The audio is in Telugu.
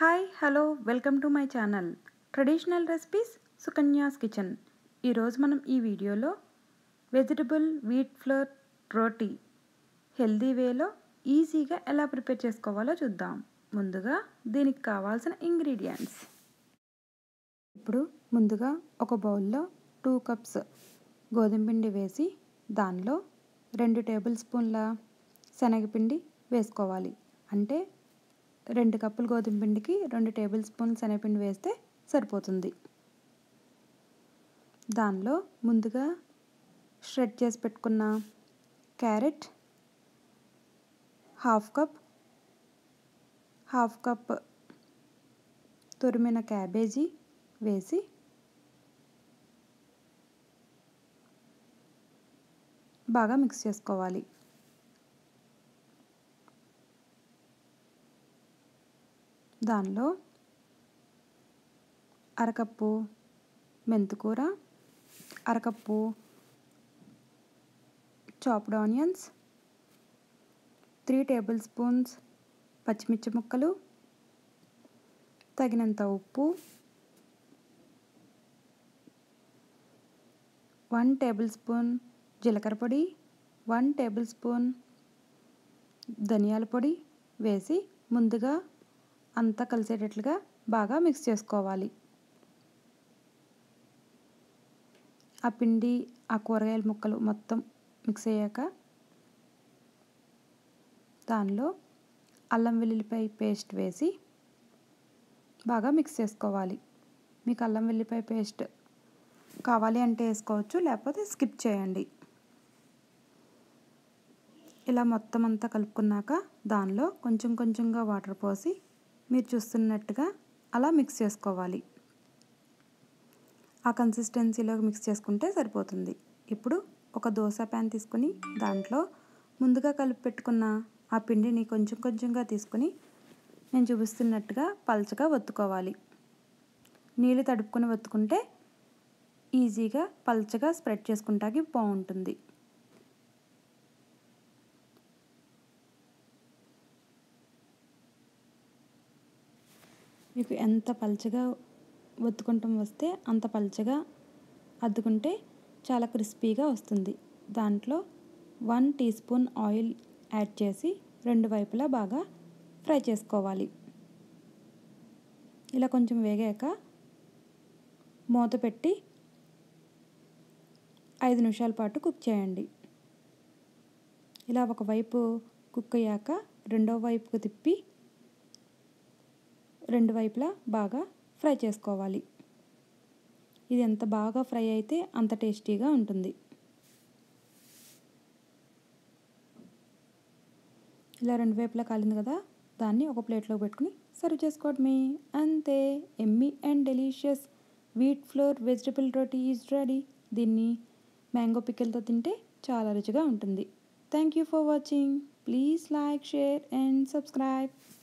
hi hello welcome to my channel traditional recipes Sukanya's kitchen ఈరోజు మనం ఈ వీడియోలో vegetable wheat flour roti healthy వేలో ఈజీగా ఎలా ప్రిపేర్ చేసుకోవాలో చూద్దాం ముందుగా దీనికి కావాల్సిన ఇంగ్రీడియంట్స్ ఇప్పుడు ముందుగా ఒక బౌల్లో టూ కప్స్ గోధుమ పిండి వేసి దానిలో రెండు టేబుల్ స్పూన్ల శనగపిండి వేసుకోవాలి అంటే రెండు కప్పులు గోధుమ పిండికి రెండు టేబుల్ స్పూన్ శనగపిండి వేస్తే సరిపోతుంది దానిలో ముందుగా ష్రెడ్ చేసి పెట్టుకున్న carrot half cup half cup తురిమిన క్యాబేజీ వేసి బాగా మిక్స్ చేసుకోవాలి దానిలో అరకప్పు మెంతుకూర అరకప్పు chopped onions three tablespoons పచ్చిమిర్చి ముక్కలు తగినంత ఉప్పు వన్ టేబుల్ స్పూన్ జీలకర్ర పొడి వన్ టేబుల్ స్పూన్ ధనియాల పొడి వేసి ముందుగా అంతా కలిసేటట్లుగా బాగా మిక్స్ చేసుకోవాలి ఆ పిండి ఆ కూరగాయల ముక్కలు మొత్తం మిక్స్ అయ్యాక దానిలో అల్లం వెల్లుల్లిపాయ పేస్ట్ వేసి బాగా మిక్స్ చేసుకోవాలి మీకు అల్లం వెల్లిపాయ పేస్ట్ కావాలి అంటే వేసుకోవచ్చు లేకపోతే స్కిప్ చేయండి ఇలా మొత్తం అంతా కలుపుకున్నాక దానిలో కొంచెం కొంచెంగా వాటర్ పోసి మీరు చూస్తున్నట్టుగా అలా మిక్స్ చేసుకోవాలి ఆ కన్సిస్టెన్సీలో మిక్స్ చేసుకుంటే సరిపోతుంది ఇప్పుడు ఒక దోశ ప్యాన్ తీసుకుని దాంట్లో ముందుగా కలిపి పెట్టుకున్న ఆ పిండిని కొంచెం కొంచెంగా తీసుకుని నేను చూపిస్తున్నట్టుగా పల్చగా ఒత్తుకోవాలి నీళ్ళు తడుపుకొని ఒత్తుకుంటే ఈజీగా పల్చగా స్ప్రెడ్ చేసుకుంటానికి బాగుంటుంది మీకు ఎంత పలచగా ఒత్తుకుంటాం వస్తే అంత పలచగా అద్దుకుంటే చాలా క్రిస్పీగా వస్తుంది దాంట్లో one teaspoon oil add చేసి రెండు వైపులా బాగా ఫ్రై చేసుకోవాలి ఇలా కొంచెం వేగాక మూత పెట్టి ఐదు నిమిషాల పాటు కుక్ చేయండి ఇలా ఒకవైపు కుక్ అయ్యాక రెండో వైపుకు తిప్పి రెండు వైపులా బాగా ఫ్రై చేసుకోవాలి ఇది ఎంత బాగా ఫ్రై అయితే అంత టేస్టీగా ఉంటుంది ఇలా రెండు వైపులా కాలింది కదా దాన్ని ఒక ప్లేట్లో పెట్టుకుని సర్వ్ చేసుకోవడమే అంతే yummy and delicious wheat flour vegetable roti is ready దీన్ని మ్యాంగో పికిల్తో తింటే చాలా రుచిగా ఉంటుంది thank you for watching please like share and subscribe